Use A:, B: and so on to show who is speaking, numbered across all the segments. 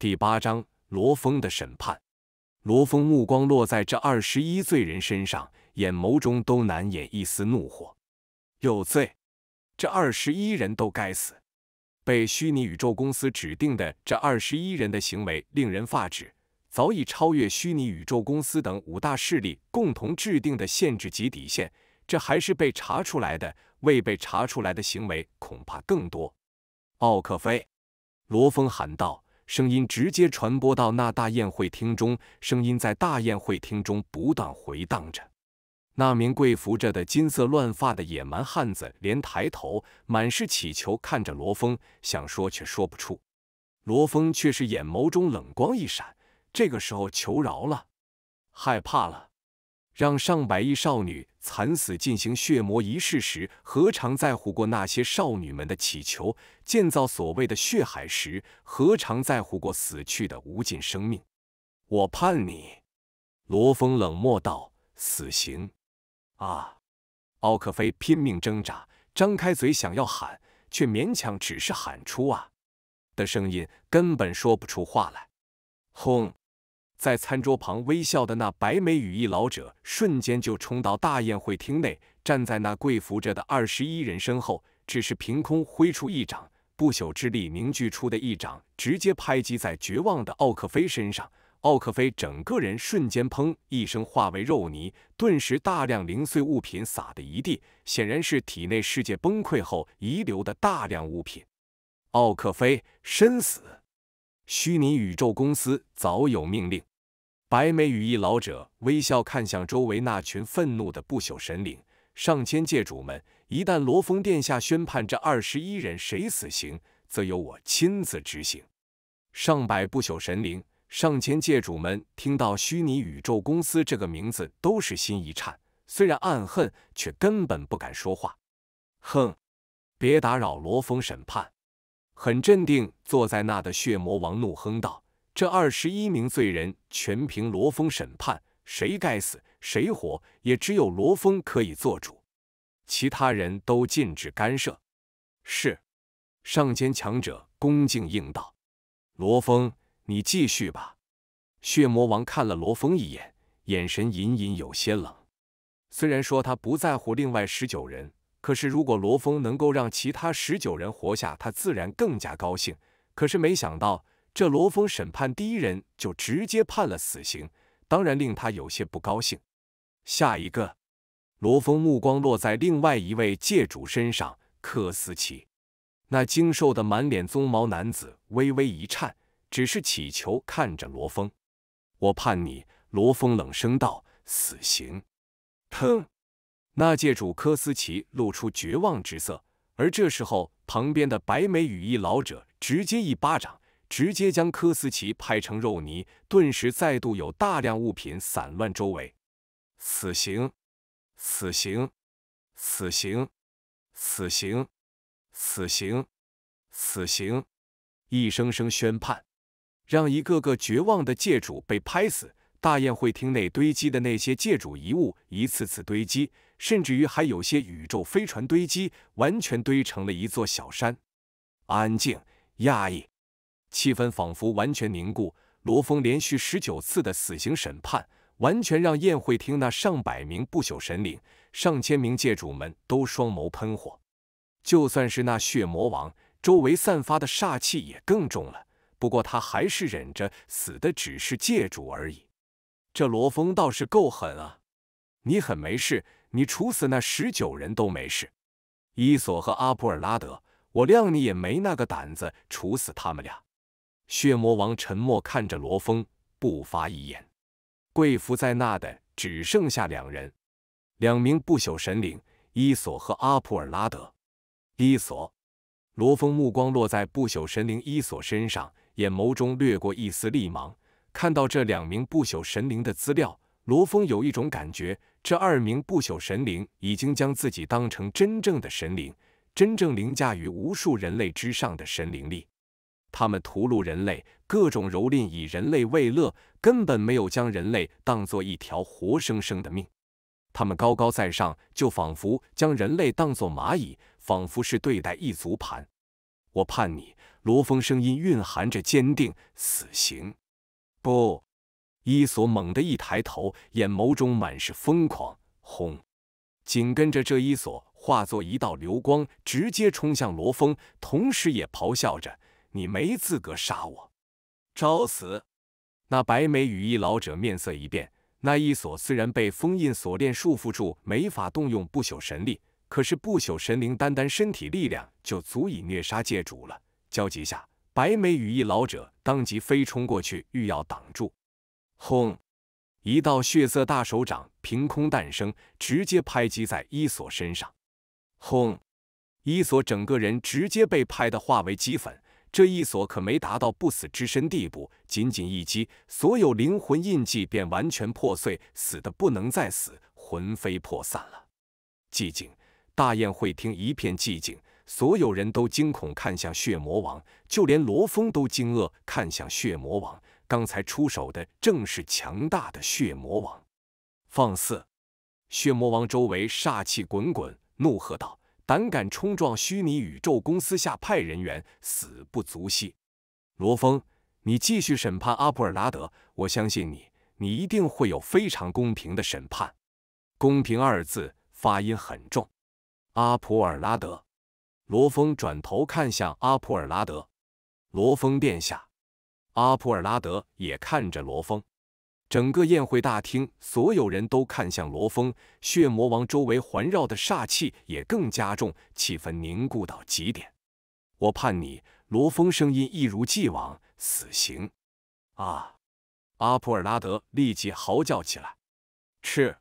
A: 第八章罗峰的审判。罗峰目光落在这二十一罪人身上，眼眸中都难掩一丝怒火。有罪！这二十一人都该死！被虚拟宇宙公司指定的这二十一人的行为令人发指，早已超越虚拟宇宙公司等五大势力共同制定的限制及底线。这还是被查出来的，未被查出来的行为恐怕更多。奥克菲！罗峰喊道。声音直接传播到那大宴会厅中，声音在大宴会厅中不断回荡着。那名跪伏着的金色乱发的野蛮汉子，连抬头，满是乞求看着罗峰，想说却说不出。罗峰却是眼眸中冷光一闪，这个时候求饶了，害怕了，让上百亿少女。惨死进行血魔仪式时，何尝在乎过那些少女们的祈求？建造所谓的血海时，何尝在乎过死去的无尽生命？我判你，罗峰冷漠道：“死刑！”啊！奥克菲拼命挣扎，张开嘴想要喊，却勉强只是喊出“啊”的声音，根本说不出话来。轰！在餐桌旁微笑的那白眉羽翼老者，瞬间就冲到大宴会厅内，站在那跪伏着的二十一人身后，只是凭空挥出一掌，不朽之力凝聚出的一掌，直接拍击在绝望的奥克菲身上。奥克菲整个人瞬间砰一声化为肉泥，顿时大量零碎物品撒的一地，显然是体内世界崩溃后遗留的大量物品。奥克菲身死，虚拟宇宙公司早有命令。白眉羽翼老者微笑看向周围那群愤怒的不朽神灵、上千界主们。一旦罗峰殿下宣判这二十一人谁死刑，则由我亲自执行。上百不朽神灵、上千界主们听到“虚拟宇宙公司”这个名字，都是心一颤，虽然暗恨，却根本不敢说话。哼！别打扰罗峰审判。很镇定坐在那的血魔王怒哼道。这二十一名罪人全凭罗峰审判，谁该死谁活，也只有罗峰可以做主，其他人都禁止干涉。是，上千强者恭敬应道：“罗峰，你继续吧。”血魔王看了罗峰一眼，眼神隐隐有些冷。虽然说他不在乎另外十九人，可是如果罗峰能够让其他十九人活下，他自然更加高兴。可是没想到。这罗峰审判第一人就直接判了死刑，当然令他有些不高兴。下一个，罗峰目光落在另外一位界主身上，科斯奇。那精瘦的满脸鬃毛男子微微一颤，只是乞求看着罗峰：“我判你。”罗峰冷声道：“死刑。”哼！那界主科斯奇露出绝望之色。而这时候，旁边的白眉羽翼老者直接一巴掌。直接将科斯奇拍成肉泥，顿时再度有大量物品散乱周围。死刑！死刑！死刑！死刑！死刑！死刑！一声声宣判，让一个个绝望的界主被拍死。大宴会厅内堆积的那些借主遗物，一次次堆积，甚至于还有些宇宙飞船堆积，完全堆成了一座小山。安静，压抑。气氛仿佛完全凝固。罗峰连续十九次的死刑审判，完全让宴会厅那上百名不朽神灵、上千名界主们都双眸喷火。就算是那血魔王，周围散发的煞气也更重了。不过他还是忍着，死的只是界主而已。这罗峰倒是够狠啊！你狠没事，你处死那十九人都没事。伊索和阿普尔拉德，我谅你也没那个胆子处死他们俩。血魔王沉默看着罗峰，不发一言。跪伏在那的只剩下两人，两名不朽神灵伊索和阿普尔拉德。伊索，罗峰目光落在不朽神灵伊索身上，眼眸中掠过一丝厉芒。看到这两名不朽神灵的资料，罗峰有一种感觉：这二名不朽神灵已经将自己当成真正的神灵，真正凌驾于无数人类之上的神灵力。他们屠戮人类，各种蹂躏，以人类为乐，根本没有将人类当作一条活生生的命。他们高高在上，就仿佛将人类当作蚂蚁，仿佛是对待一族盘。我叛你，罗峰，声音蕴含着坚定。死刑！不！伊索猛地一抬头，眼眸中满是疯狂。轰！紧跟着，这伊索化作一道流光，直接冲向罗峰，同时也咆哮着。你没资格杀我，找死！那白眉羽翼老者面色一变。那伊索虽然被封印锁链束缚住，没法动用不朽神力，可是不朽神灵单单身体力量就足以虐杀界主了。焦急下，白眉羽翼老者当即飞冲过去，欲要挡住。轰！一道血色大手掌凭空诞生，直接拍击在伊索身上。轰！伊索整个人直接被拍得化为齑粉。这一锁可没达到不死之身地步，仅仅一击，所有灵魂印记便完全破碎，死的不能再死，魂飞魄散了。寂静，大宴会厅一片寂静，所有人都惊恐看向血魔王，就连罗峰都惊愕看向血魔王。刚才出手的正是强大的血魔王。放肆！血魔王周围煞气滚滚，怒喝道。胆敢冲撞虚拟宇宙公司下派人员，死不足惜。罗峰，你继续审判阿普尔拉德，我相信你，你一定会有非常公平的审判。公平二字发音很重。阿普尔拉德，罗峰转头看向阿普尔拉德。罗峰殿下，阿普尔拉德也看着罗峰。整个宴会大厅，所有人都看向罗峰，血魔王周围环绕的煞气也更加重，气氛凝固到极点。我判你，罗峰声音一如既往，死刑！啊！阿普尔拉德立即嚎叫起来。是，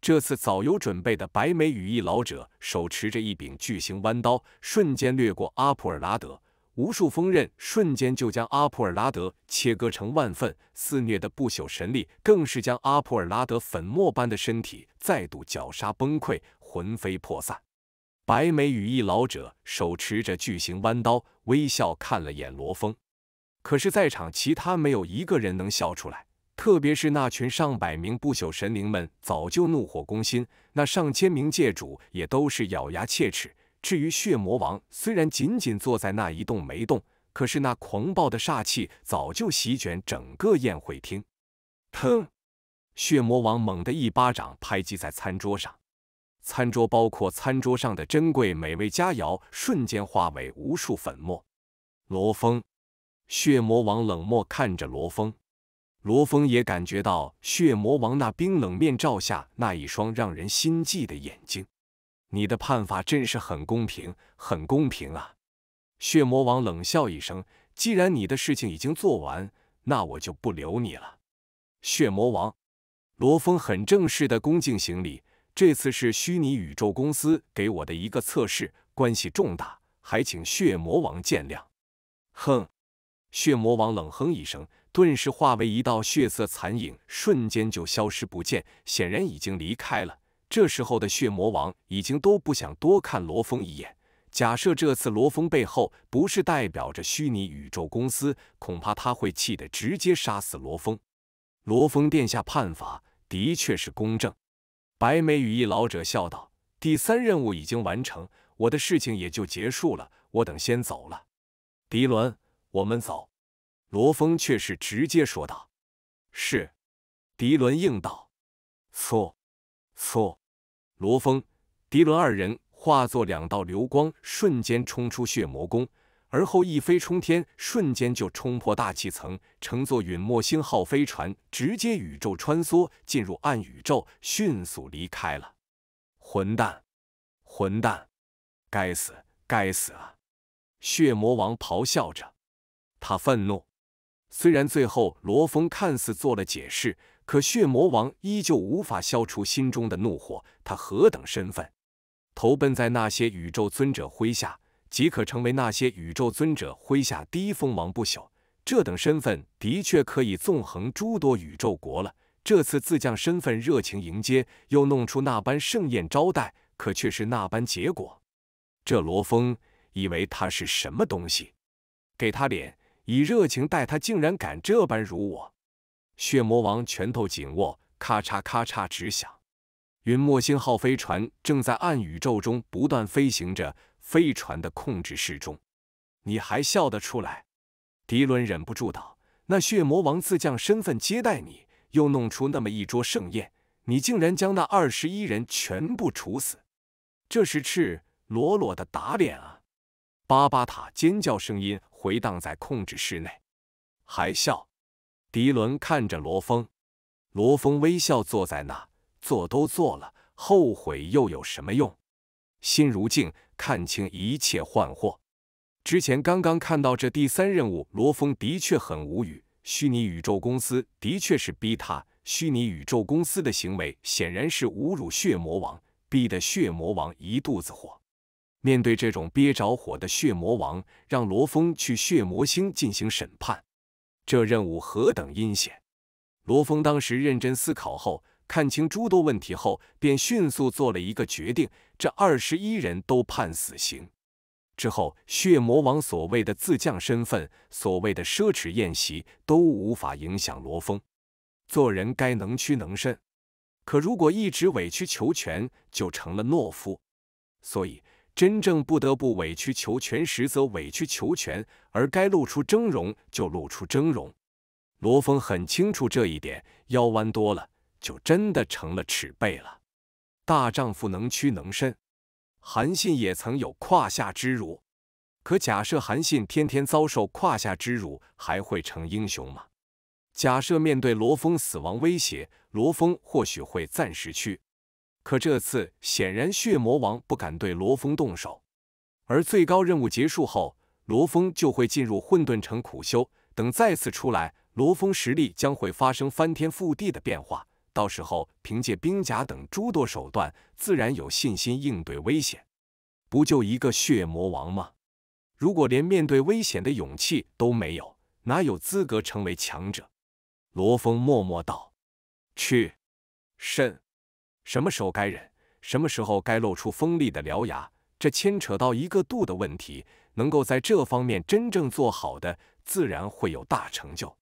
A: 这次早有准备的白眉羽翼老者手持着一柄巨型弯刀，瞬间掠过阿普尔拉德。无数锋刃瞬间就将阿普尔拉德切割成万份，肆虐的不朽神力更是将阿普尔拉德粉末般的身体再度绞杀崩溃，魂飞魄散。白眉羽翼老者手持着巨型弯刀，微笑看了眼罗峰，可是，在场其他没有一个人能笑出来，特别是那群上百名不朽神灵们早就怒火攻心，那上千名界主也都是咬牙切齿。至于血魔王，虽然仅仅坐在那一动没动，可是那狂暴的煞气早就席卷整个宴会厅。砰！血魔王猛地一巴掌拍击在餐桌上，餐桌包括餐桌上的珍贵美味佳肴，瞬间化为无数粉末。罗峰，血魔王冷漠看着罗峰，罗峰也感觉到血魔王那冰冷面罩下那一双让人心悸的眼睛。你的判法真是很公平，很公平啊！血魔王冷笑一声，既然你的事情已经做完，那我就不留你了。血魔王，罗峰很正式的恭敬行礼。这次是虚拟宇宙公司给我的一个测试，关系重大，还请血魔王见谅。哼！血魔王冷哼一声，顿时化为一道血色残影，瞬间就消失不见，显然已经离开了。这时候的血魔王已经都不想多看罗峰一眼。假设这次罗峰背后不是代表着虚拟宇宙公司，恐怕他会气得直接杀死罗峰。罗峰殿下判法的确是公正。白眉羽翼老者笑道：“第三任务已经完成，我的事情也就结束了。我等先走了。”迪伦，我们走。罗峰却是直接说道：“是。”迪伦应道：“错，错。”罗峰、迪伦二人化作两道流光，瞬间冲出血魔宫，而后一飞冲天，瞬间就冲破大气层，乘坐陨墨星号飞船直接宇宙穿梭，进入暗宇宙，迅速离开了。混蛋！混蛋！该死！该死啊！血魔王咆哮着，他愤怒。虽然最后罗峰看似做了解释。可血魔王依旧无法消除心中的怒火。他何等身份？投奔在那些宇宙尊者麾下，即可成为那些宇宙尊者麾下第一封王不朽。这等身份的确可以纵横诸多宇宙国了。这次自降身份，热情迎接，又弄出那般盛宴招待，可却是那般结果。这罗峰以为他是什么东西？给他脸，以热情待他，竟然敢这般辱我！血魔王拳头紧握，咔嚓咔嚓直响。云墨星号飞船正在暗宇宙中不断飞行着。飞船的控制室中，你还笑得出来？迪伦忍不住道：“那血魔王自降身份接待你，又弄出那么一桌盛宴，你竟然将那二十一人全部处死，这是赤裸裸的打脸啊！”巴巴塔尖叫，声音回荡在控制室内，还笑。迪伦看着罗峰，罗峰微笑坐在那，做都做了，后悔又有什么用？心如镜，看清一切幻惑。之前刚刚看到这第三任务，罗峰的确很无语。虚拟宇宙公司的确是逼他，虚拟宇宙公司的行为显然是侮辱血魔王，逼得血魔王一肚子火。面对这种憋着火的血魔王，让罗峰去血魔星进行审判。这任务何等阴险！罗峰当时认真思考后，看清诸多问题后，便迅速做了一个决定：这二十一人都判死刑。之后，血魔王所谓的自降身份，所谓的奢侈宴席，都无法影响罗峰。做人该能屈能伸，可如果一直委曲求全，就成了懦夫。所以，真正不得不委曲求全时，则委曲求全；而该露出峥嵘就露出峥嵘。罗峰很清楚这一点，腰弯多了就真的成了尺背了。大丈夫能屈能伸。韩信也曾有胯下之辱，可假设韩信天天遭受胯下之辱，还会成英雄吗？假设面对罗峰死亡威胁，罗峰或许会暂时屈。可这次显然血魔王不敢对罗峰动手，而最高任务结束后，罗峰就会进入混沌城苦修。等再次出来，罗峰实力将会发生翻天覆地的变化。到时候凭借兵甲等诸多手段，自然有信心应对危险。不就一个血魔王吗？如果连面对危险的勇气都没有，哪有资格成为强者？罗峰默默道：“去，慎。”什么时候该忍，什么时候该露出锋利的獠牙，这牵扯到一个度的问题。能够在这方面真正做好的，自然会有大成就。